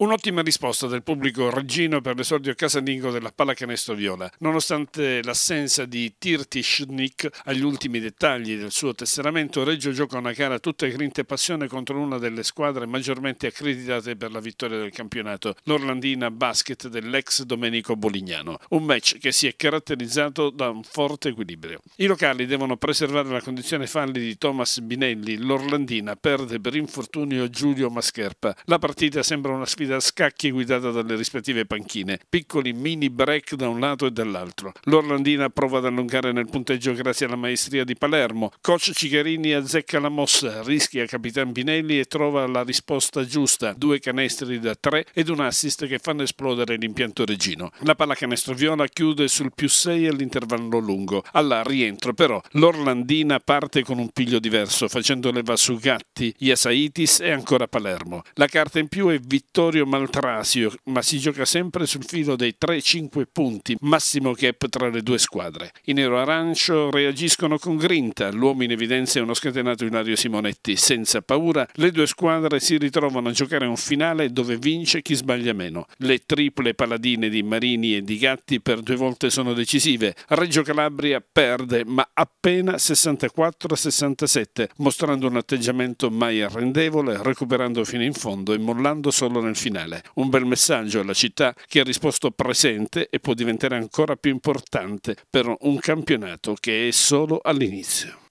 Un'ottima risposta del pubblico reggino per l'esordio casalingo della pallacanestro viola, nonostante l'assenza di Tirti Schnick agli ultimi dettagli del suo tesseramento, Reggio gioca una gara tutta grinta e passione contro una delle squadre maggiormente accreditate per la vittoria del campionato, l'Orlandina Basket dell'ex Domenico Bolignano. Un match che si è caratterizzato da un forte equilibrio. I locali devono preservare la condizione falli di Thomas Binelli, l'Orlandina perde per infortunio Giulio Mascherpa. La partita sembra una sfida sfida a scacchi guidata dalle rispettive panchine, piccoli mini break da un lato e dall'altro. L'Orlandina prova ad allungare nel punteggio grazie alla maestria di Palermo, coach Cicherini azzecca la mossa, rischia Capitan Pinelli e trova la risposta giusta, due canestri da tre ed un assist che fanno esplodere l'impianto regino. La pallacanestro viola chiude sul più 6 all'intervallo lungo. Alla rientro però l'Orlandina parte con un piglio diverso, facendo leva su Gatti, Iasaitis e ancora Palermo. La carta in più è Vittorio Vittorio Maltrasio, ma si gioca sempre sul filo dei 3-5 punti, massimo gap tra le due squadre. I nero-arancio reagiscono con grinta, l'uomo in evidenza è uno scatenato Ilario Simonetti. Senza paura, le due squadre si ritrovano a giocare un finale dove vince chi sbaglia meno. Le triple paladine di Marini e di Gatti per due volte sono decisive. Reggio Calabria perde, ma appena 64-67, mostrando un atteggiamento mai arrendevole, recuperando fino in fondo e mollando solo nel finale finale. Un bel messaggio alla città che ha risposto presente e può diventare ancora più importante per un campionato che è solo all'inizio.